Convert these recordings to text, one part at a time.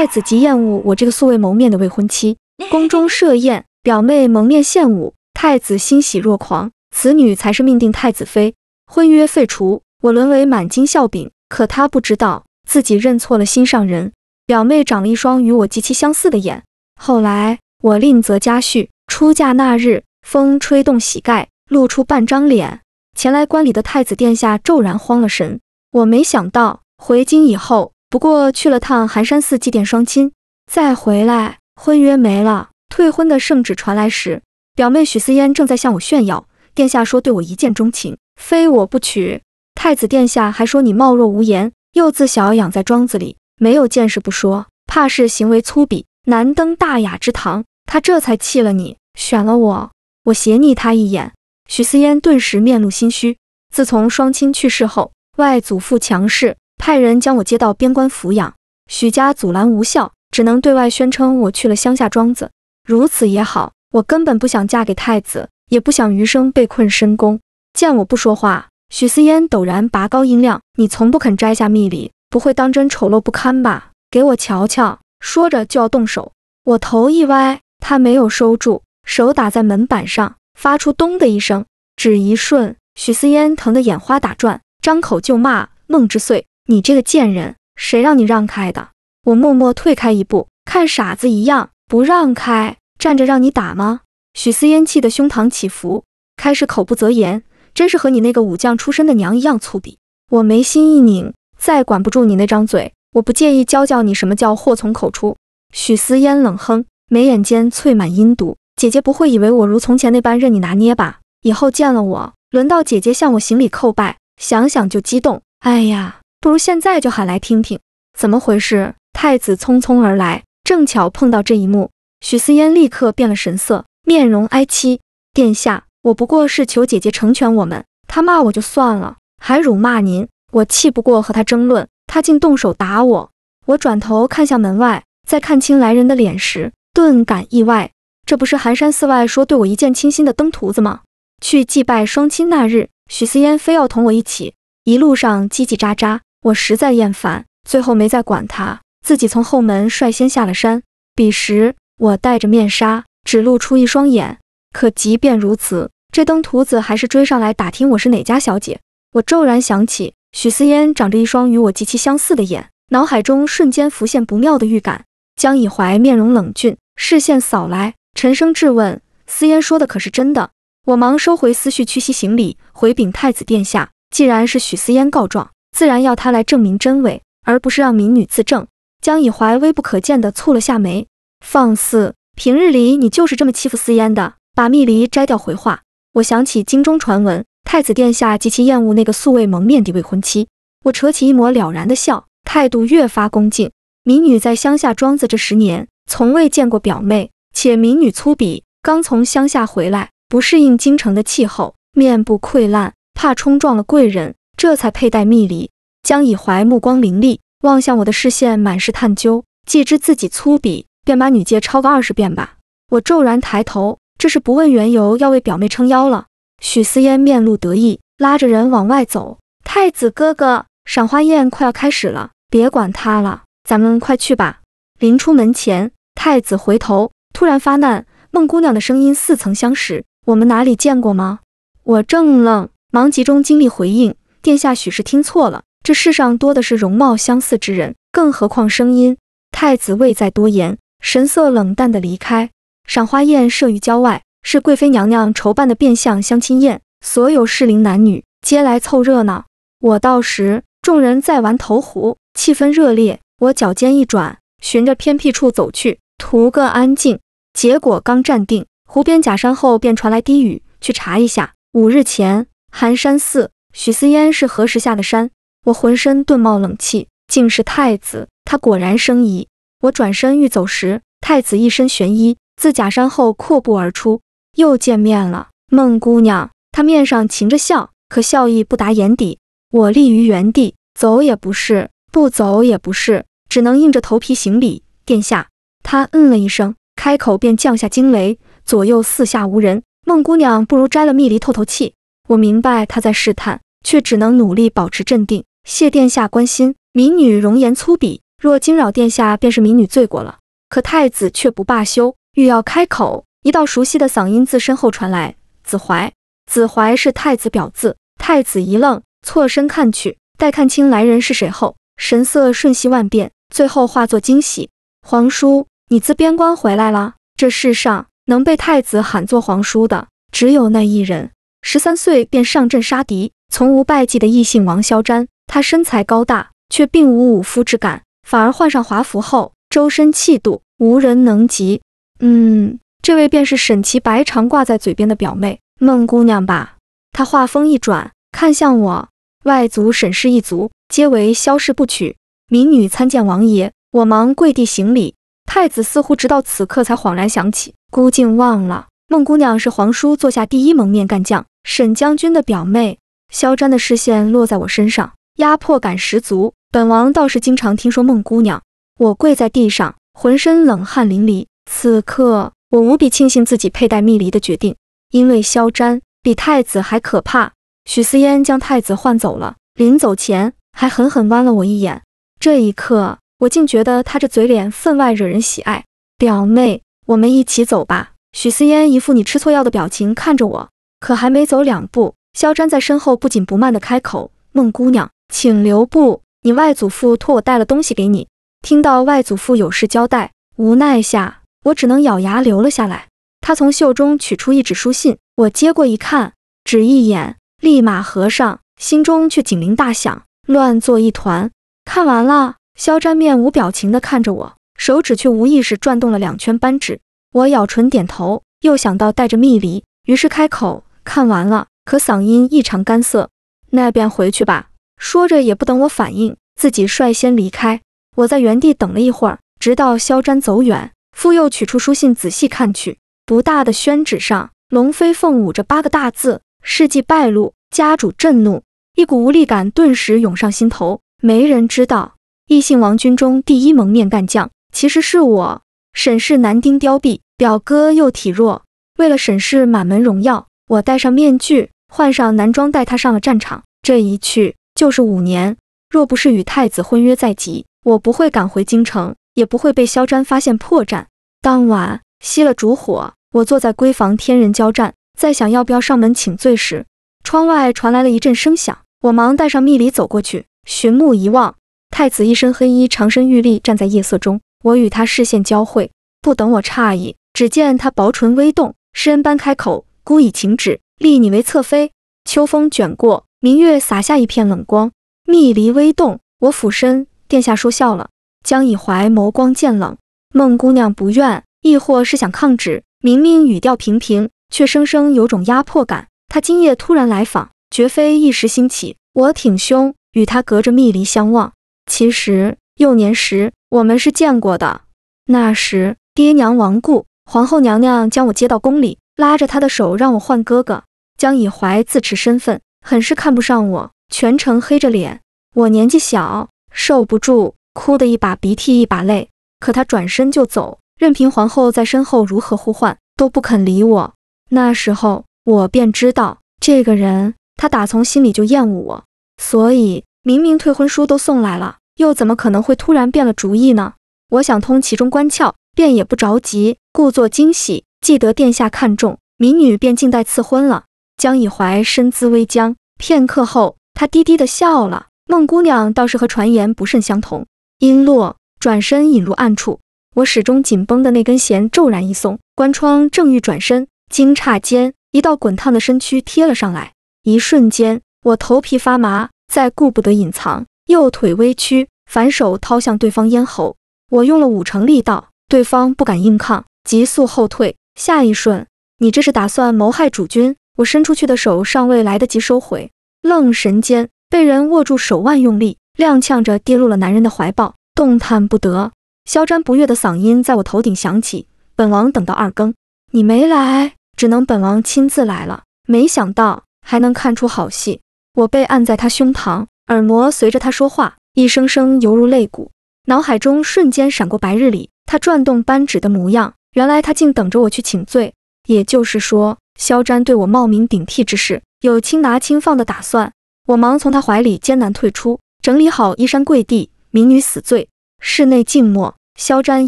太子极厌恶我这个素未谋面的未婚妻。宫中设宴，表妹蒙面献舞，太子欣喜若狂，此女才是命定太子妃。婚约废除，我沦为满京笑柄。可他不知道自己认错了心上人。表妹长了一双与我极其相似的眼。后来我另择佳婿，出嫁那日，风吹动喜盖，露出半张脸。前来观礼的太子殿下骤然慌了神。我没想到回京以后。不过去了趟寒山寺祭奠双亲，再回来，婚约没了，退婚的圣旨传来时，表妹许思嫣正在向我炫耀，殿下说对我一见钟情，非我不娶。太子殿下还说你貌若无颜，又自小养在庄子里，没有见识不说，怕是行为粗鄙，难登大雅之堂。他这才弃了你，选了我。我斜睨他一眼，许思嫣顿时面露心虚。自从双亲去世后，外祖父强势。派人将我接到边关抚养，许家阻拦无效，只能对外宣称我去了乡下庄子。如此也好，我根本不想嫁给太子，也不想余生被困深宫。见我不说话，许思烟陡然拔高音量：“你从不肯摘下蜜礼，不会当真丑陋不堪吧？给我瞧瞧！”说着就要动手，我头一歪，他没有收住手，打在门板上，发出咚的一声。只一瞬，许思烟疼得眼花打转，张口就骂：“孟之岁！”你这个贱人，谁让你让开的？我默默退开一步，看傻子一样不让开，站着让你打吗？许思烟气得胸膛起伏，开始口不择言，真是和你那个武将出身的娘一样粗鄙。我眉心一拧，再管不住你那张嘴，我不介意教教你什么叫祸从口出。许思烟冷哼，眉眼间淬满阴毒。姐姐不会以为我如从前那般任你拿捏吧？以后见了我，轮到姐姐向我行礼叩拜，想想就激动。哎呀！不如现在就喊来听听怎么回事。太子匆匆而来，正巧碰到这一幕，许思嫣立刻变了神色，面容哀戚。殿下，我不过是求姐姐成全我们，她骂我就算了，还辱骂您，我气不过和她争论，她竟动手打我。我转头看向门外，在看清来人的脸时，顿感意外，这不是寒山寺外说对我一见倾心的登徒子吗？去祭拜双亲那日，许思嫣非要同我一起，一路上叽叽喳喳。我实在厌烦，最后没再管他，自己从后门率先下了山。彼时我戴着面纱，只露出一双眼。可即便如此，这登徒子还是追上来打听我是哪家小姐。我骤然想起许思烟长着一双与我极其相似的眼，脑海中瞬间浮现不妙的预感。江以怀面容冷峻，视线扫来，沉声质问：“思烟说的可是真的？”我忙收回思绪，屈膝行礼，回禀太子殿下：“既然是许思烟告状。”自然要他来证明真伪，而不是让民女自证。江以怀微不可见地蹙了下眉，放肆！平日里你就是这么欺负司烟的。把蜜梨摘掉回话。我想起京中传闻，太子殿下极其厌恶那个素未蒙面的未婚妻。我扯起一抹了然的笑，态度越发恭敬。民女在乡下庄子这十年，从未见过表妹，且民女粗鄙，刚从乡下回来，不适应京城的气候，面部溃烂，怕冲撞了贵人。这才佩戴蜜礼。江以怀目光凌厉，望向我的视线满是探究。既知自己粗鄙，便把女诫抄个二十遍吧。我骤然抬头，这是不问缘由要为表妹撑腰了。许思嫣面露得意，拉着人往外走。太子哥哥，赏花宴快要开始了，别管他了，咱们快去吧。临出门前，太子回头，突然发难。孟姑娘的声音似曾相识，我们哪里见过吗？我正愣，忙集中精力回应。殿下许是听错了，这世上多的是容貌相似之人，更何况声音。太子未再多言，神色冷淡的离开。赏花宴设于郊外，是贵妃娘娘筹办的变相相亲宴，所有适龄男女皆来凑热闹。我到时，众人在玩投壶，气氛热烈。我脚尖一转，循着偏僻处走去，图个安静。结果刚站定，湖边假山后便传来低语，去查一下。五日前，寒山寺。许思烟是何时下的山？我浑身顿冒冷气，竟是太子。他果然生疑。我转身欲走时，太子一身玄衣，自假山后阔步而出。又见面了，孟姑娘。他面上噙着笑，可笑意不达眼底。我立于原地，走也不是，不走也不是，只能硬着头皮行礼。殿下。他嗯了一声，开口便降下惊雷。左右四下无人，孟姑娘不如摘了蜜梨透透气。我明白他在试探，却只能努力保持镇定。谢殿下关心，民女容颜粗鄙，若惊扰殿下，便是民女罪过了。可太子却不罢休，欲要开口，一道熟悉的嗓音自身后传来：“子怀，子怀是太子表字。”太子一愣，错身看去，待看清来人是谁后，神色瞬息万变，最后化作惊喜。皇叔，你自边关回来了。这世上能被太子喊做皇叔的，只有那一人。十三岁便上阵杀敌，从无败绩的异姓王肖詹，他身材高大，却并无武夫之感，反而换上华服后，周身气度无人能及。嗯，这位便是沈其白常挂在嘴边的表妹孟姑娘吧？他话锋一转，看向我，外族沈氏一族皆为萧氏不娶，民女参见王爷。我忙跪地行礼。太子似乎直到此刻才恍然想起，孤竟忘了孟姑娘是皇叔座下第一蒙面干将。沈将军的表妹肖战的视线落在我身上，压迫感十足。本王倒是经常听说孟姑娘。我跪在地上，浑身冷汗淋漓。此刻我无比庆幸自己佩戴蜜梨的决定，因为肖战比太子还可怕。许思烟将太子换走了，临走前还狠狠剜了我一眼。这一刻，我竟觉得他这嘴脸分外惹人喜爱。表妹，我们一起走吧。许思烟一副你吃错药的表情看着我。可还没走两步，肖战在身后不紧不慢地开口：“孟姑娘，请留步，你外祖父托我带了东西给你。”听到外祖父有事交代，无奈下我只能咬牙留了下来。他从袖中取出一纸书信，我接过一看，只一眼，立马合上，心中却警铃大响，乱作一团。看完了，肖战面无表情地看着我，手指却无意识转动了两圈扳指。我咬唇点头，又想到带着蜜梨，于是开口。看完了，可嗓音异常干涩，那便回去吧。说着也不等我反应，自己率先离开。我在原地等了一会儿，直到肖詹走远，复又取出书信仔细看去。不大的宣纸上，龙飞凤舞着八个大字：事迹败露，家主震怒。一股无力感顿时涌上心头。没人知道，异姓王军中第一蒙面干将，其实是我。沈氏男丁凋敝，表哥又体弱，为了沈氏满门荣耀。我戴上面具，换上男装，带他上了战场。这一去就是五年。若不是与太子婚约在即，我不会赶回京城，也不会被萧瞻发现破绽。当晚熄了烛火，我坐在闺房，天人交战，在想要不要上门请罪时，窗外传来了一阵声响。我忙带上密礼走过去，寻目一望，太子一身黑衣，长身玉立，站在夜色中。我与他视线交汇，不等我诧异，只见他薄唇微动，施恩般开口。孤已请旨，立你为侧妃。秋风卷过，明月洒下一片冷光，密离微动，我俯身。殿下说笑了。江以怀眸光渐冷。孟姑娘不愿，亦或是想抗旨？明明语调平平，却生生有种压迫感。他今夜突然来访，绝非一时兴起。我挺胸，与他隔着密离相望。其实幼年时，我们是见过的。那时爹娘亡故，皇后娘娘将我接到宫里。拉着他的手让我换哥哥，江以怀自持身份，很是看不上我，全程黑着脸。我年纪小，受不住，哭得一把鼻涕一把泪。可他转身就走，任凭皇后在身后如何呼唤，都不肯理我。那时候我便知道，这个人他打从心里就厌恶我，所以明明退婚书都送来了，又怎么可能会突然变了主意呢？我想通其中关窍，便也不着急，故作惊喜。既得殿下看重，民女便静待赐婚了。江以怀身姿微僵，片刻后，他低低的笑了。孟姑娘倒是和传言不甚相同。音落，转身引入暗处。我始终紧绷的那根弦骤然一松，关窗正欲转身，惊诧间，一道滚烫的身躯贴了上来。一瞬间，我头皮发麻，再顾不得隐藏，右腿微屈，反手掏向对方咽喉。我用了五成力道，对方不敢硬抗，急速后退。下一瞬，你这是打算谋害主君？我伸出去的手尚未来得及收回，愣神间被人握住手腕，用力，踉跄着跌入了男人的怀抱，动弹不得。肖战不悦的嗓音在我头顶响起：“本王等到二更，你没来，只能本王亲自来了。没想到还能看出好戏。”我被按在他胸膛，耳膜随着他说话一声声犹如擂鼓，脑海中瞬间闪过白日里他转动扳指的模样。原来他竟等着我去请罪，也就是说，肖詹对我冒名顶替之事有轻拿轻放的打算。我忙从他怀里艰难退出，整理好衣衫，跪地：“民女死罪。”室内静默，肖詹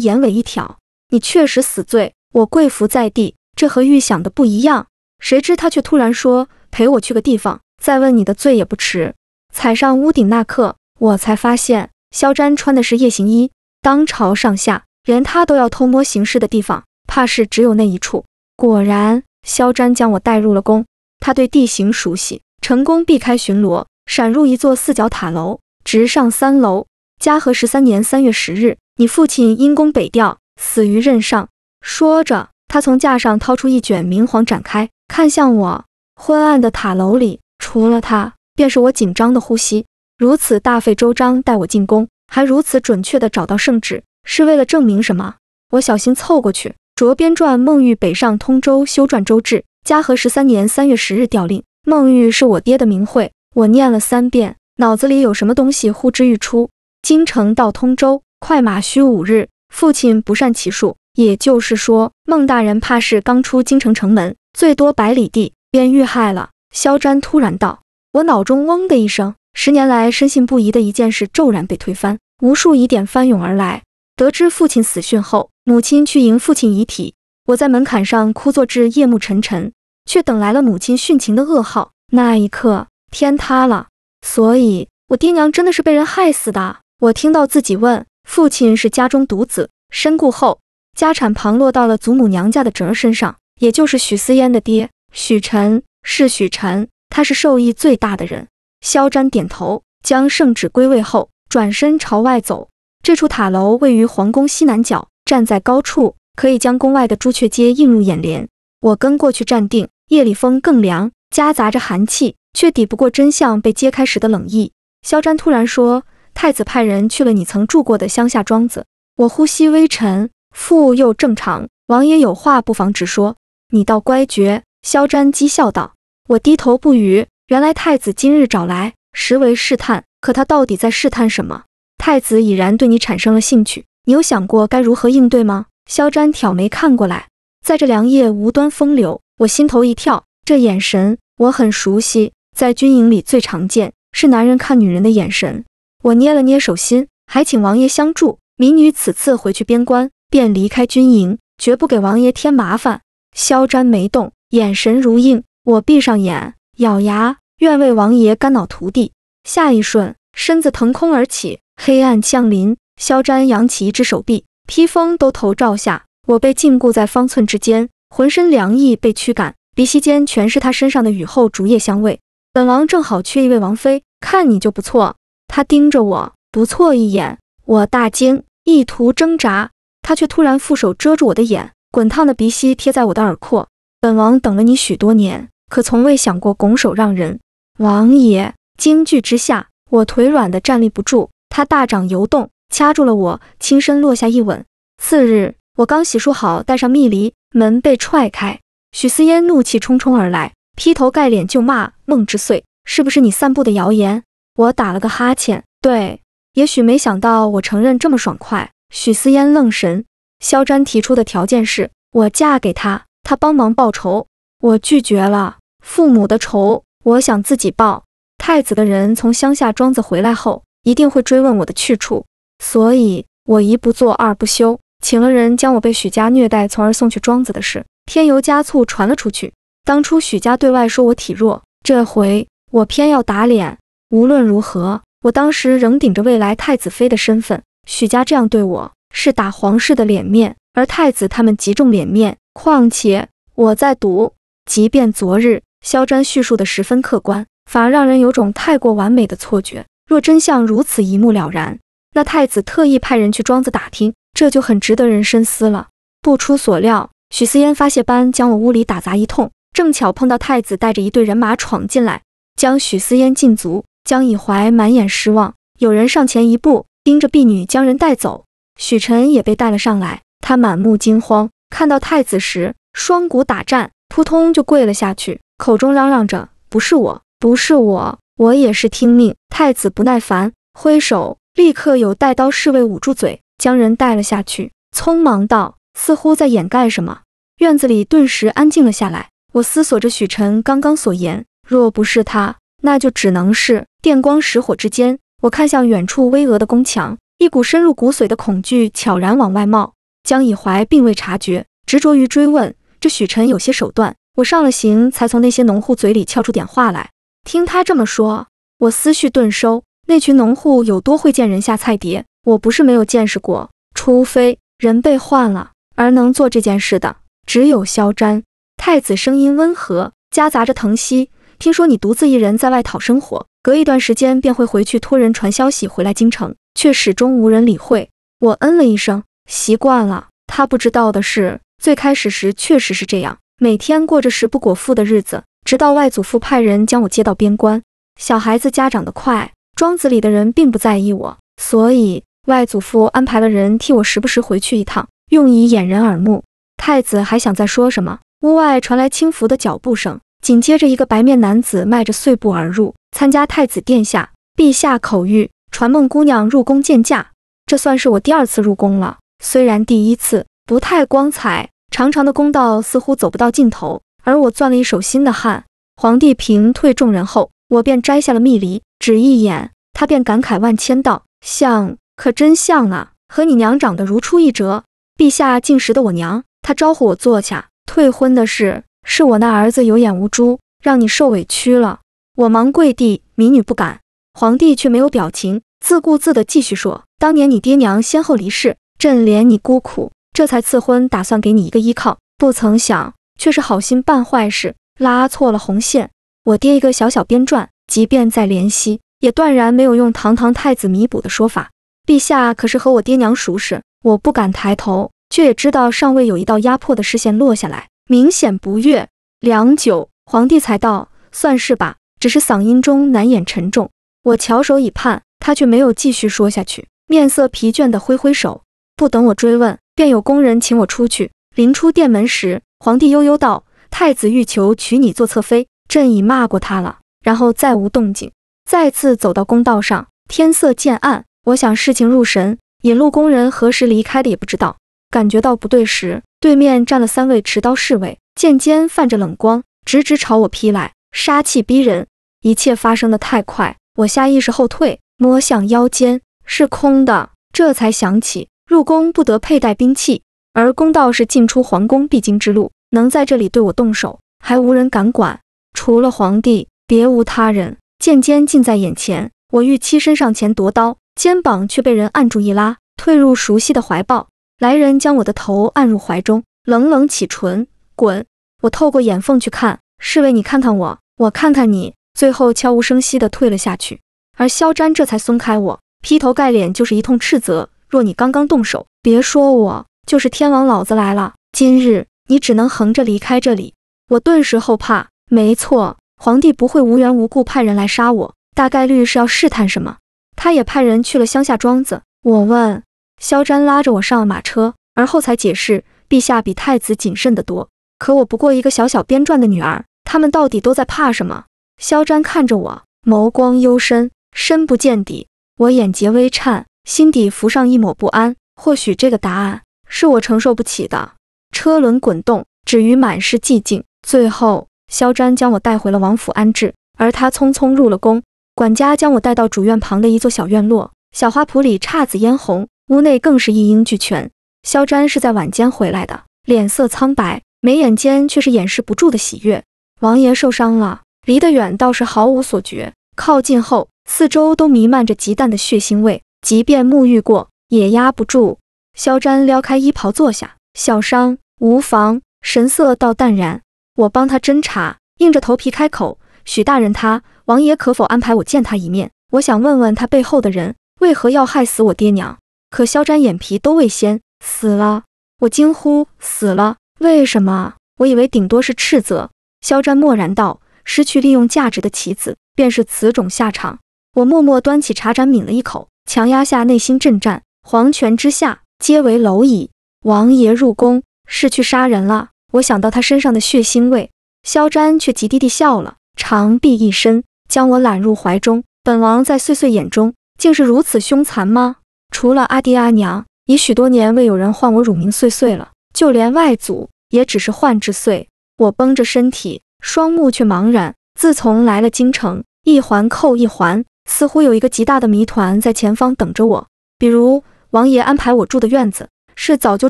眼尾一挑：“你确实死罪。”我跪伏在地，这和预想的不一样。谁知他却突然说：“陪我去个地方，再问你的罪也不迟。”踩上屋顶那刻，我才发现肖詹穿的是夜行衣。当朝上下。连他都要偷摸行事的地方，怕是只有那一处。果然，肖詹将我带入了宫。他对地形熟悉，成功避开巡逻，闪入一座四角塔楼，直上三楼。嘉禾十三年三月十日，你父亲因功北调，死于任上。说着，他从架上掏出一卷明黄，展开，看向我。昏暗的塔楼里，除了他，便是我紧张的呼吸。如此大费周章带我进宫，还如此准确地找到圣旨。是为了证明什么？我小心凑过去。《着编撰孟玉北上通州修撰州志，嘉禾十三年三月十日调令。孟玉是我爹的名讳，我念了三遍，脑子里有什么东西呼之欲出。京城到通州，快马需五日。父亲不善骑术，也就是说，孟大人怕是刚出京城城门，最多百里地便遇害了。肖詹突然道，我脑中嗡的一声，十年来深信不疑的一件事骤然被推翻，无数疑点翻涌而来。得知父亲死讯后，母亲去迎父亲遗体，我在门槛上枯坐至夜幕沉沉，却等来了母亲殉情的噩耗。那一刻，天塌了。所以，我爹娘真的是被人害死的。我听到自己问，父亲是家中独子，身故后，家产旁落到了祖母娘家的侄儿身上，也就是许思嫣的爹许晨，是许晨，他是受益最大的人。萧詹点头，将圣旨归位后，转身朝外走。这处塔楼位于皇宫西南角，站在高处可以将宫外的朱雀街映入眼帘。我跟过去站定，夜里风更凉，夹杂着寒气，却抵不过真相被揭开时的冷意。萧詹突然说：“太子派人去了你曾住过的乡下庄子。”我呼吸微沉，复又正常。王爷有话不妨直说，你倒乖绝。萧詹讥笑道。我低头不语。原来太子今日找来，实为试探。可他到底在试探什么？太子已然对你产生了兴趣，你有想过该如何应对吗？肖詹挑眉看过来，在这良夜无端风流，我心头一跳，这眼神我很熟悉，在军营里最常见，是男人看女人的眼神。我捏了捏手心，还请王爷相助，民女此次回去边关，便离开军营，绝不给王爷添麻烦。肖詹没动，眼神如硬，我闭上眼，咬牙，愿为王爷肝脑涂地。下一瞬，身子腾空而起。黑暗降临，萧战扬起一只手臂，披风都头罩下。我被禁锢在方寸之间，浑身凉意被驱赶，鼻息间全是他身上的雨后竹叶香味。本王正好缺一位王妃，看你就不错。他盯着我，不错一眼，我大惊，意图挣扎，他却突然负手遮住我的眼，滚烫的鼻息贴在我的耳廓。本王等了你许多年，可从未想过拱手让人。王爷惊惧之下，我腿软的站立不住。他大掌游动，掐住了我，轻身落下一吻。次日，我刚洗漱好，带上蜜梨，门被踹开，许思烟怒气冲冲而来，劈头盖脸就骂：“梦之岁，是不是你散布的谣言？”我打了个哈欠，对，也许没想到我承认这么爽快。许思烟愣神。肖詹提出的条件是，我嫁给他，他帮忙报仇。我拒绝了，父母的仇，我想自己报。太子的人从乡下庄子回来后。一定会追问我的去处，所以我一不做二不休，请了人将我被许家虐待，从而送去庄子的事添油加醋传了出去。当初许家对外说我体弱，这回我偏要打脸。无论如何，我当时仍顶着未来太子妃的身份，许家这样对我是打皇室的脸面，而太子他们极重脸面。况且我在赌，即便昨日肖詹叙述的十分客观，反而让人有种太过完美的错觉。若真相如此一目了然，那太子特意派人去庄子打听，这就很值得人深思了。不出所料，许思嫣发泄般将我屋里打砸一通，正巧碰到太子带着一队人马闯进来，将许思嫣禁足。江以怀满眼失望，有人上前一步，盯着婢女将人带走。许晨也被带了上来，他满目惊慌，看到太子时双骨打颤，扑通就跪了下去，口中嚷嚷着：“不是我，不是我。”我也是听命。太子不耐烦，挥手，立刻有带刀侍卫捂住嘴，将人带了下去。匆忙道，似乎在掩盖什么。院子里顿时安静了下来。我思索着许辰刚刚所言，若不是他，那就只能是电光石火之间。我看向远处巍峨的宫墙，一股深入骨髓的恐惧悄然往外冒。江以怀并未察觉，执着于追问。这许辰有些手段。我上了刑，才从那些农户嘴里撬出点话来。听他这么说，我思绪顿收。那群农户有多会见人下菜碟，我不是没有见识过。除非人被换了，而能做这件事的，只有肖詹太子。声音温和，夹杂着疼惜。听说你独自一人在外讨生活，隔一段时间便会回去托人传消息回来京城，却始终无人理会。我嗯了一声，习惯了。他不知道的是，最开始时确实是这样，每天过着食不果腹的日子。直到外祖父派人将我接到边关，小孩子家长得快，庄子里的人并不在意我，所以外祖父安排了人替我时不时回去一趟，用以掩人耳目。太子还想再说什么，屋外传来轻浮的脚步声，紧接着一个白面男子迈着碎步而入，参加太子殿下，陛下口谕，传孟姑娘入宫见驾。这算是我第二次入宫了，虽然第一次不太光彩，长长的宫道似乎走不到尽头。而我攥了一手心的汗。皇帝平退众人后，我便摘下了蜜梨，只一眼，他便感慨万千道：“像，可真像啊，和你娘长得如出一辙。”陛下竟识得我娘，他招呼我坐下。退婚的事，是我那儿子有眼无珠，让你受委屈了。我忙跪地，民女不敢。皇帝却没有表情，自顾自地继续说：“当年你爹娘先后离世，朕怜你孤苦，这才赐婚，打算给你一个依靠。不曾想。”却是好心办坏事，拉错了红线。我爹一个小小编撰，即便再怜惜，也断然没有用堂堂太子弥补的说法。陛下可是和我爹娘熟识？我不敢抬头，却也知道尚未有一道压迫的视线落下来，明显不悦。良久，皇帝才道：“算是吧。”只是嗓音中难掩沉重。我翘首以盼，他却没有继续说下去，面色疲倦地挥挥手，不等我追问，便有宫人请我出去。临出殿门时。皇帝悠悠道：“太子欲求娶你做侧妃，朕已骂过他了，然后再无动静。”再次走到宫道上，天色渐暗。我想事情入神，引路工人何时离开的也不知道。感觉到不对时，对面站了三位持刀侍卫，剑尖泛着冷光，直直朝我劈来，杀气逼人。一切发生的太快，我下意识后退，摸向腰间，是空的。这才想起入宫不得佩戴兵器。而宫道是进出皇宫必经之路，能在这里对我动手，还无人敢管，除了皇帝，别无他人。剑尖近在眼前，我欲栖身上前夺刀，肩膀却被人按住一拉，退入熟悉的怀抱。来人将我的头按入怀中，冷冷启唇：“滚！”我透过眼缝去看侍卫，你看看我，我看看你，最后悄无声息地退了下去。而肖詹这才松开我，劈头盖脸就是一通斥责：“若你刚刚动手，别说我。”就是天王老子来了，今日你只能横着离开这里。我顿时后怕。没错，皇帝不会无缘无故派人来杀我，大概率是要试探什么。他也派人去了乡下庄子。我问肖詹，拉着我上了马车，而后才解释，陛下比太子谨慎得多。可我不过一个小小编撰的女儿，他们到底都在怕什么？肖詹看着我，眸光幽深，深不见底。我眼睫微颤，心底浮上一抹不安。或许这个答案。是我承受不起的。车轮滚动，止于满是寂静。最后，肖詹将我带回了王府安置，而他匆匆入了宫。管家将我带到主院旁的一座小院落，小花圃里姹紫嫣红，屋内更是一应俱全。肖詹是在晚间回来的，脸色苍白，眉眼间却是掩饰不住的喜悦。王爷受伤了，离得远倒是毫无所觉，靠近后，四周都弥漫着极淡的血腥味，即便沐浴过也压不住。肖詹撩开衣袍坐下，小伤无妨，神色倒淡然。我帮他斟茶，硬着头皮开口：“许大人，他王爷可否安排我见他一面？我想问问他背后的人为何要害死我爹娘？”可肖詹眼皮都未掀，死了！我惊呼：“死了！为什么？”我以为顶多是斥责。肖战默然道：“失去利用价值的棋子，便是此种下场。”我默默端起茶盏抿了一口，强压下内心震颤。黄泉之下。皆为蝼蚁。王爷入宫是去杀人了。我想到他身上的血腥味，萧詹却极低地笑了，长臂一伸，将我揽入怀中。本王在岁岁眼中，竟是如此凶残吗？除了阿爹阿娘，已许多年未有人唤我乳名岁岁了，就连外祖也只是唤之岁。我绷着身体，双目却茫然。自从来了京城，一环扣一环，似乎有一个极大的谜团在前方等着我，比如。王爷安排我住的院子是早就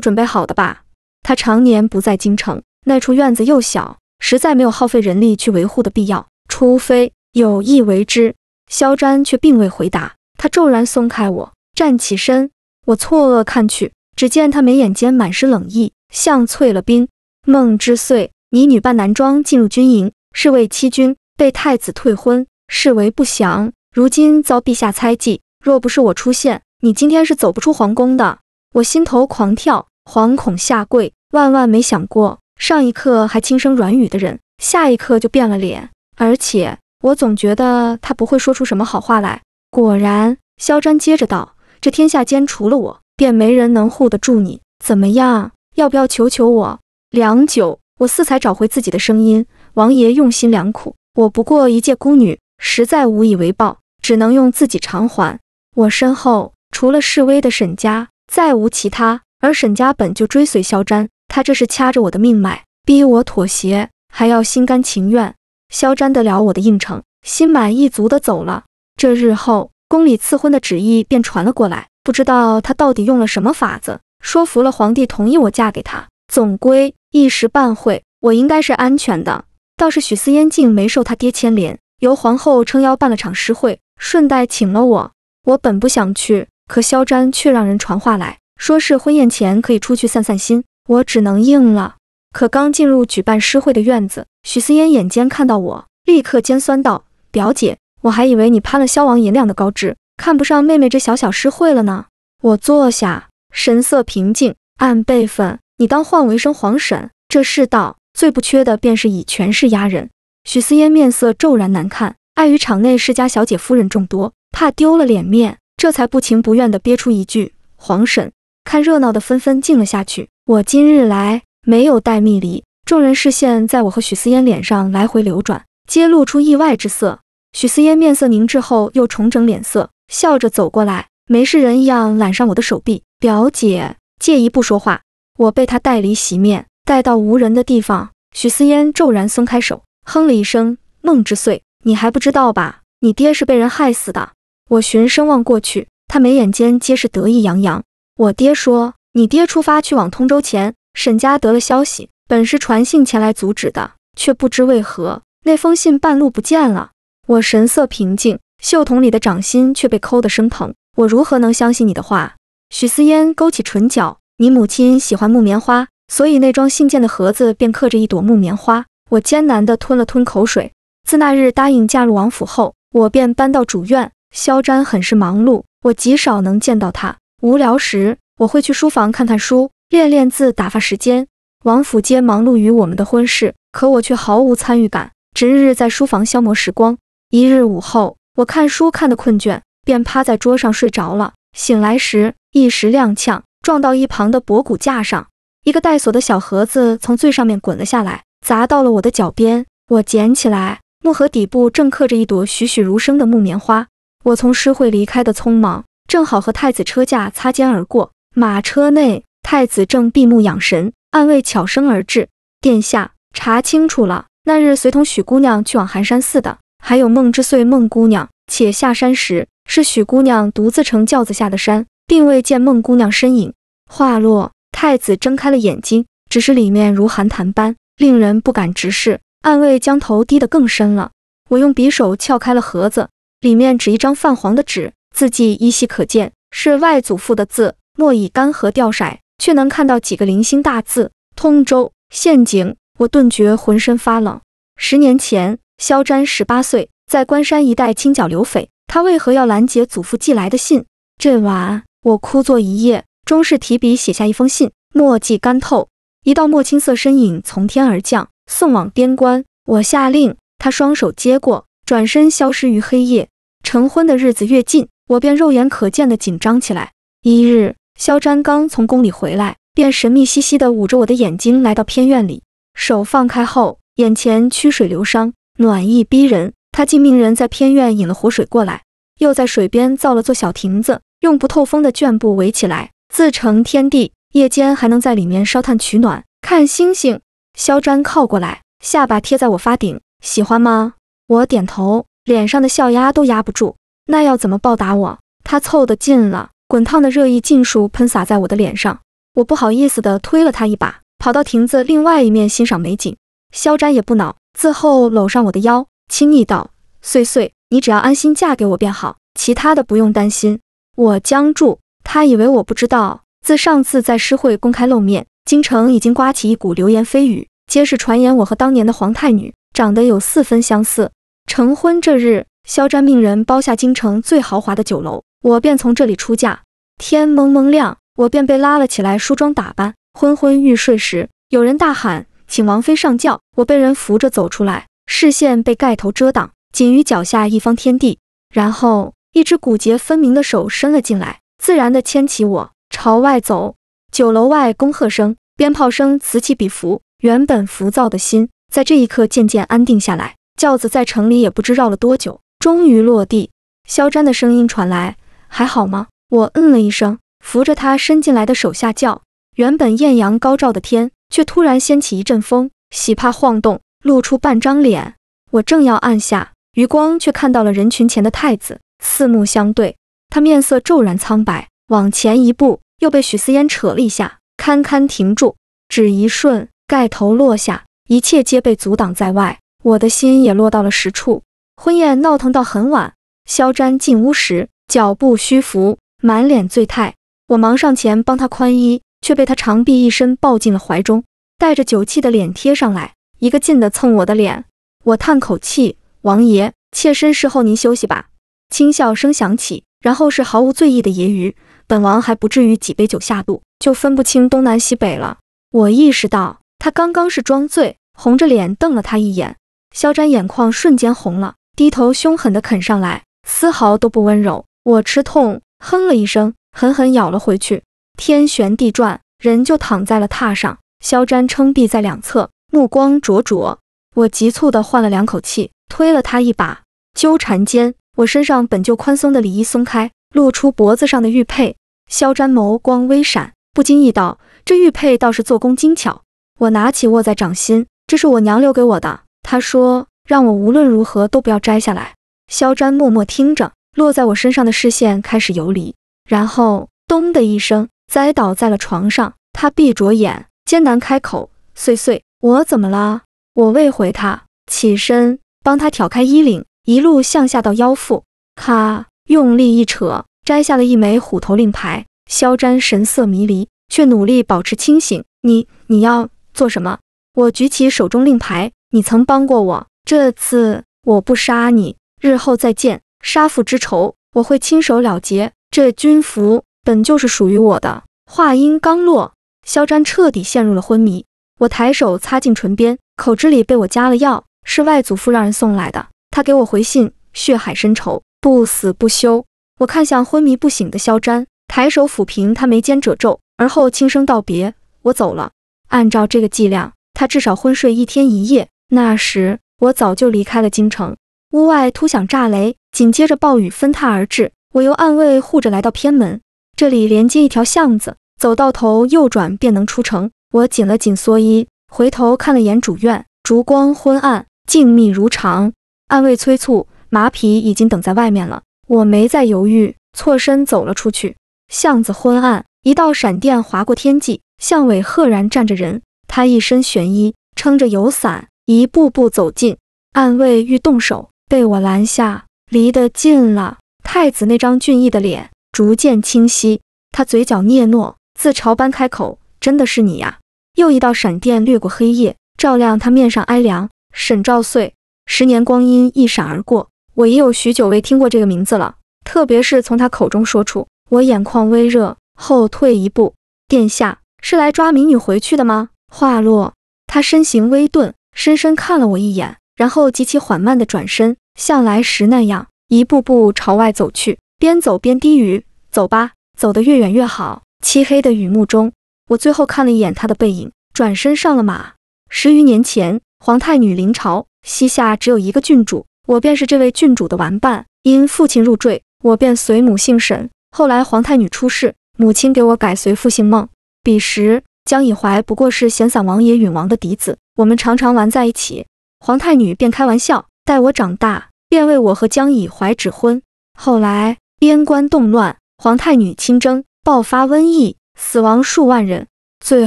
准备好的吧？他常年不在京城，那处院子又小，实在没有耗费人力去维护的必要，除非有意为之。肖詹却并未回答，他骤然松开我，站起身。我错愕看去，只见他眉眼间满是冷意，像淬了冰。梦之岁，你女扮男装进入军营，是为欺君，被太子退婚，是为不祥。如今遭陛下猜忌，若不是我出现。你今天是走不出皇宫的。我心头狂跳，惶恐下跪，万万没想过，上一刻还轻声软语的人，下一刻就变了脸。而且我总觉得他不会说出什么好话来。果然，肖詹接着道：“这天下间除了我，便没人能护得住你。怎么样，要不要求求我？”良久，我似才找回自己的声音。王爷用心良苦，我不过一介孤女，实在无以为报，只能用自己偿还。我身后。除了示威的沈家，再无其他。而沈家本就追随萧战，他这是掐着我的命脉，逼我妥协，还要心甘情愿。萧战得了我的应承，心满意足的走了。这日后宫里赐婚的旨意便传了过来，不知道他到底用了什么法子，说服了皇帝同意我嫁给他。总归一时半会，我应该是安全的。倒是许思燕竟没受他爹牵连，由皇后撑腰办了场诗会，顺带请了我。我本不想去。可肖詹却让人传话来，说是婚宴前可以出去散散心，我只能应了。可刚进入举办诗会的院子，许思烟眼尖看到我，立刻尖酸道：“表姐，我还以为你攀了萧王爷两的高枝，看不上妹妹这小小诗会了呢。”我坐下，神色平静，按辈分，你当唤我一声皇婶。这世道最不缺的便是以权势压人。许思烟面色骤然难看，碍于场内世家小姐夫人众多，怕丢了脸面。这才不情不愿地憋出一句：“黄婶，看热闹的纷纷静了下去。我今日来没有带蜜梨。”众人视线在我和许思烟脸上来回流转，皆露出意外之色。许思烟面色凝滞后，又重整脸色，笑着走过来，没事人一样揽上我的手臂：“表姐，借一步说话。”我被他带离席面，带到无人的地方。许思烟骤然松开手，哼了一声：“梦之岁，你还不知道吧？你爹是被人害死的。”我循声望过去，他眉眼间皆是得意洋洋。我爹说，你爹出发去往通州前，沈家得了消息，本是传信前来阻止的，却不知为何那封信半路不见了。我神色平静，袖筒里的掌心却被抠得生疼。我如何能相信你的话？许思嫣勾起唇角，你母亲喜欢木棉花，所以那装信件的盒子便刻着一朵木棉花。我艰难地吞了吞口水。自那日答应嫁入王府后，我便搬到主院。肖詹很是忙碌，我极少能见到他。无聊时，我会去书房看看书，练练字，打发时间。王府街忙碌于我们的婚事，可我却毫无参与感，只日在书房消磨时光。一日午后，我看书看得困倦，便趴在桌上睡着了。醒来时一时踉跄，撞到一旁的博古架上，一个带锁的小盒子从最上面滚了下来，砸到了我的脚边。我捡起来，木盒底部正刻着一朵栩栩如生的木棉花。我从诗会离开的匆忙，正好和太子车驾擦肩而过。马车内，太子正闭目养神，暗卫悄声而至：“殿下，查清楚了，那日随同许姑娘去往寒山寺的，还有梦之碎梦姑娘。且下山时，是许姑娘独自乘轿子下的山，并未见梦姑娘身影。”话落，太子睁开了眼睛，只是里面如寒潭般，令人不敢直视。暗卫将头低得更深了。我用匕首撬开了盒子。里面只一张泛黄的纸，字迹依稀可见，是外祖父的字，墨已干涸掉色，却能看到几个零星大字：通州陷阱。我顿觉浑身发冷。十年前，肖瞻十八岁，在关山一带清剿流匪，他为何要拦截祖父寄来的信？这晚，我枯坐一夜，终是提笔写下一封信，墨迹干透，一道墨青色身影从天而降，送往边关。我下令，他双手接过，转身消失于黑夜。成婚的日子越近，我便肉眼可见的紧张起来。一日，肖詹刚从宫里回来，便神秘兮兮地捂着我的眼睛来到偏院里，手放开后，眼前曲水流觞，暖意逼人。他竟命人在偏院引了活水过来，又在水边造了座小亭子，用不透风的绢布围起来，自成天地。夜间还能在里面烧炭取暖，看星星。肖詹靠过来，下巴贴在我发顶，喜欢吗？我点头。脸上的笑压都压不住，那要怎么报答我？他凑得近了，滚烫的热意尽数喷洒在我的脸上。我不好意思的推了他一把，跑到亭子另外一面欣赏美景。肖瞻也不恼，自后搂上我的腰，亲昵道：“岁岁，你只要安心嫁给我便好，其他的不用担心。”我僵住，他以为我不知道。自上次在诗会公开露面，京城已经刮起一股流言蜚语，皆是传言我和当年的皇太女长得有四分相似。成婚这日，肖詹命人包下京城最豪华的酒楼，我便从这里出嫁。天蒙蒙亮，我便被拉了起来梳妆打扮。昏昏欲睡时，有人大喊：“请王妃上轿！”我被人扶着走出来，视线被盖头遮挡，仅于脚下一方天地。然后，一只骨节分明的手伸了进来，自然地牵起我朝外走。酒楼外，恭贺声、鞭炮声此起彼伏，原本浮躁的心在这一刻渐渐安定下来。轿子在城里也不知绕了多久，终于落地。肖詹的声音传来：“还好吗？”我嗯了一声，扶着他伸进来的手下轿。原本艳阳高照的天，却突然掀起一阵风，喜帕晃动，露出半张脸。我正要按下余光，却看到了人群前的太子，四目相对，他面色骤然苍白，往前一步，又被许思烟扯了一下，堪堪停住。只一瞬，盖头落下，一切皆被阻挡在外。我的心也落到了实处。婚宴闹腾到很晚，肖詹进屋时脚步虚浮，满脸醉态。我忙上前帮他宽衣，却被他长臂一伸抱进了怀中，带着酒气的脸贴上来，一个劲的蹭我的脸。我叹口气：“王爷，妾身侍候您休息吧。”轻笑声响起，然后是毫无醉意的揶揄：“本王还不至于几杯酒下肚就分不清东南西北了。”我意识到他刚刚是装醉，红着脸瞪了他一眼。肖战眼眶瞬间红了，低头凶狠的啃上来，丝毫都不温柔。我吃痛，哼了一声，狠狠咬了回去，天旋地转，人就躺在了榻上。肖战撑臂在两侧，目光灼灼。我急促的换了两口气，推了他一把，纠缠间，我身上本就宽松的里衣松开，露出脖子上的玉佩。肖战眸光微闪，不经意道：“这玉佩倒是做工精巧。”我拿起握在掌心，这是我娘留给我的。他说：“让我无论如何都不要摘下来。”肖战默默听着，落在我身上的视线开始游离，然后咚的一声栽倒在了床上。他闭着眼，艰难开口：“碎碎，我怎么了？”我未回他，起身帮他挑开衣领，一路向下到腰腹，咔，用力一扯，摘下了一枚虎头令牌。肖战神色迷离，却努力保持清醒。“你你要做什么？”我举起手中令牌。你曾帮过我，这次我不杀你，日后再见。杀父之仇，我会亲手了结。这军服本就是属于我的。话音刚落，肖湛彻底陷入了昏迷。我抬手擦进唇边，口汁里被我加了药，是外祖父让人送来的。他给我回信，血海深仇，不死不休。我看向昏迷不醒的肖湛，抬手抚平他眉间褶皱，而后轻声道别，我走了。按照这个剂量，他至少昏睡一天一夜。那时我早就离开了京城。屋外突响炸雷，紧接着暴雨纷沓而至。我由暗卫护着来到偏门，这里连接一条巷子，走到头右转便能出城。我紧了紧蓑衣，回头看了眼主院，烛光昏暗，静谧如常。暗卫催促，马匹已经等在外面了。我没再犹豫，错身走了出去。巷子昏暗，一道闪电划过天际，巷尾赫然站着人。他一身玄衣，撑着油伞。一步步走近，暗卫欲动手，被我拦下。离得近了，太子那张俊逸的脸逐渐清晰，他嘴角嗫嚅，自嘲般开口：“真的是你呀！”又一道闪电掠过黑夜，照亮他面上哀凉。沈兆岁，十年光阴一闪而过，我已有许久未听过这个名字了，特别是从他口中说出，我眼眶微热，后退一步：“殿下是来抓民女回去的吗？”话落，他身形微顿。深深看了我一眼，然后极其缓慢地转身，像来时那样一步步朝外走去，边走边低语：“走吧，走得越远越好。”漆黑的雨幕中，我最后看了一眼他的背影，转身上了马。十余年前，皇太女临朝，膝下只有一个郡主，我便是这位郡主的玩伴。因父亲入赘，我便随母姓沈。后来皇太女出世，母亲给我改随父姓孟。彼时，江以怀不过是闲散王爷允王的嫡子。我们常常玩在一起，皇太女便开玩笑，待我长大，便为我和江以怀指婚。后来边关动乱，皇太女亲征，爆发瘟疫，死亡数万人。最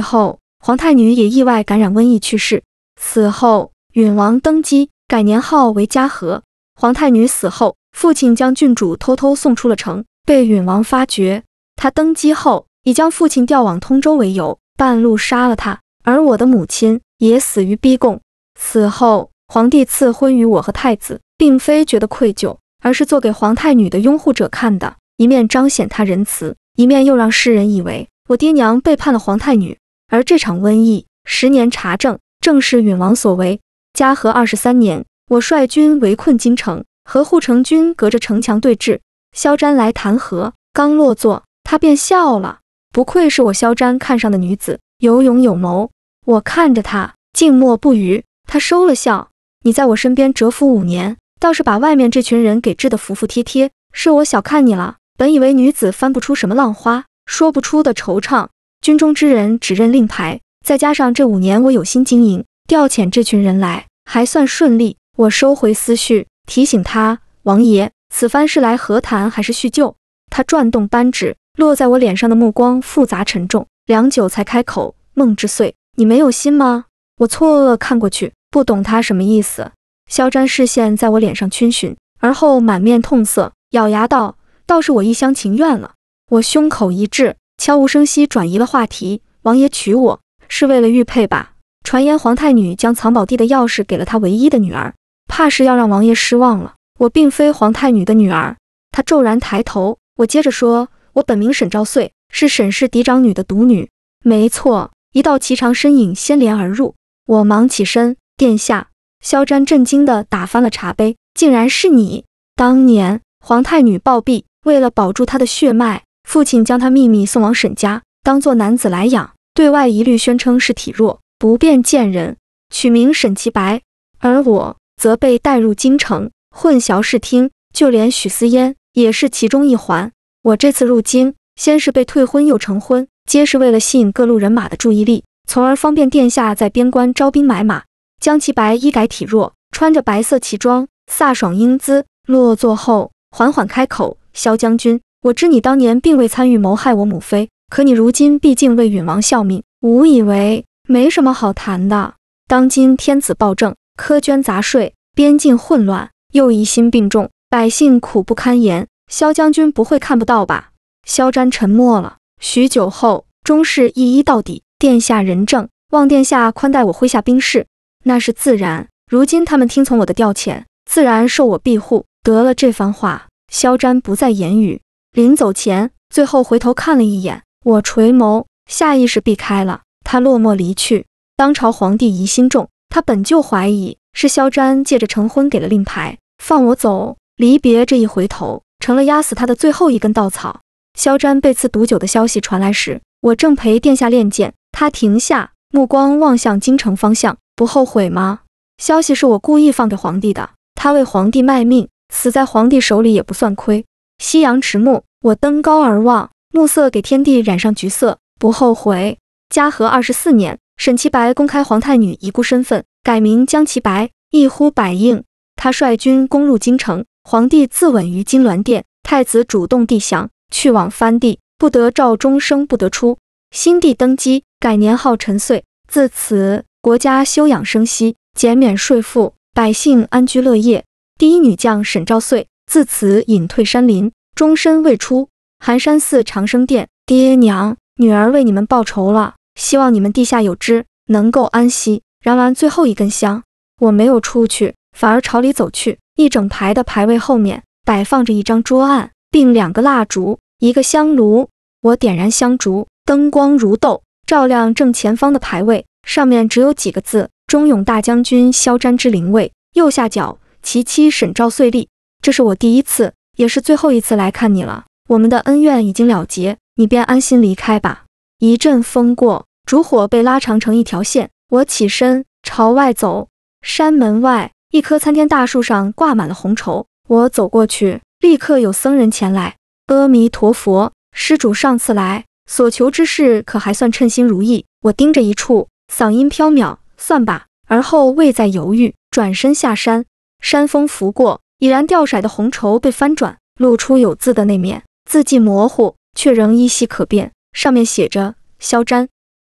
后皇太女也意外感染瘟疫去世。死后，允王登基，改年号为嘉禾。皇太女死后，父亲将郡主偷偷送出了城，被允王发觉。他登基后，以将父亲调往通州为由，半路杀了他。而我的母亲也死于逼供，死后皇帝赐婚于我和太子，并非觉得愧疚，而是做给皇太女的拥护者看的，一面彰显他仁慈，一面又让世人以为我爹娘背叛了皇太女。而这场瘟疫十年查证，正是允王所为。嘉禾二十三年，我率军围困京城，和护城军隔着城墙对峙。萧詹来弹劾，刚落座，他便笑了。不愧是我萧詹看上的女子，有勇有谋。我看着他，静默不语。他收了笑。你在我身边蛰伏五年，倒是把外面这群人给治得服服帖帖。是我小看你了。本以为女子翻不出什么浪花，说不出的惆怅。军中之人只认令牌，再加上这五年我有心经营调遣这群人来，还算顺利。我收回思绪，提醒他：王爷，此番是来和谈，还是叙旧？他转动扳指，落在我脸上的目光复杂沉重，良久才开口：梦之碎。你没有心吗？我错愕看过去，不懂他什么意思。肖战视线在我脸上逡巡，而后满面痛色，咬牙道：“倒是我一厢情愿了。”我胸口一滞，悄无声息转移了话题。王爷娶我是为了玉佩吧？传言皇太女将藏宝地的钥匙给了她唯一的女儿，怕是要让王爷失望了。我并非皇太女的女儿。他骤然抬头，我接着说：“我本名沈昭岁，是沈氏嫡长女的独女。没错。”一道颀长身影先帘而入，我忙起身。殿下，萧詹震惊地打翻了茶杯，竟然是你！当年皇太女暴毙，为了保住她的血脉，父亲将她秘密送往沈家，当作男子来养，对外一律宣称是体弱不便见人，取名沈其白。而我则被带入京城，混淆视听。就连许思烟也是其中一环。我这次入京。先是被退婚，又成婚，皆是为了吸引各路人马的注意力，从而方便殿下在边关招兵买马。江其白衣改体弱，穿着白色旗装，飒爽英姿。落座后，缓缓开口：“萧将军，我知你当年并未参与谋害我母妃，可你如今毕竟为允王效命，吾以为没什么好谈的。当今天子暴政，苛捐杂税，边境混乱，又疑心病重，百姓苦不堪言。萧将军不会看不到吧？”萧詹沉默了许久后，终是一一到底。殿下仁政，望殿下宽待我麾下兵士，那是自然。如今他们听从我的调遣，自然受我庇护。得了这番话，萧詹不再言语。临走前，最后回头看了一眼我，垂眸，下意识避开了他，落寞离去。当朝皇帝疑心重，他本就怀疑是萧詹借着成婚给了令牌放我走，离别这一回头，成了压死他的最后一根稻草。肖詹被赐毒酒的消息传来时，我正陪殿下练剑。他停下，目光望向京城方向，不后悔吗？消息是我故意放给皇帝的。他为皇帝卖命，死在皇帝手里也不算亏。夕阳迟暮，我登高而望，暮色给天地染上橘色。不后悔。嘉禾二十四年，沈其白公开皇太女遗孤身份，改名江其白。一呼百应，他率军攻入京城，皇帝自刎于金銮殿，太子主动递降。去往藩地，不得召，终生不得出。新帝登基，改年号陈岁，自此国家休养生息，减免税赋，百姓安居乐业。第一女将沈兆岁自此隐退山林，终身未出。寒山寺长生殿，爹娘，女儿为你们报仇了，希望你们地下有知，能够安息。燃完最后一根香，我没有出去，反而朝里走去。一整排的牌位后面，摆放着一张桌案。并两个蜡烛，一个香炉。我点燃香烛，灯光如豆，照亮正前方的牌位。上面只有几个字：“忠勇大将军萧瞻之灵位”。右下角，其妻沈昭碎立。这是我第一次，也是最后一次来看你了。我们的恩怨已经了结，你便安心离开吧。一阵风过，烛火被拉长成一条线。我起身朝外走。山门外，一棵参天大树上挂满了红绸。我走过去。立刻有僧人前来。阿弥陀佛，施主上次来所求之事，可还算称心如意？我盯着一处，嗓音飘渺，算吧。而后未再犹豫，转身下山。山风拂过，已然掉色的红绸被翻转，露出有字的那面，字迹模糊，却仍依稀可辨。上面写着“萧瞻”。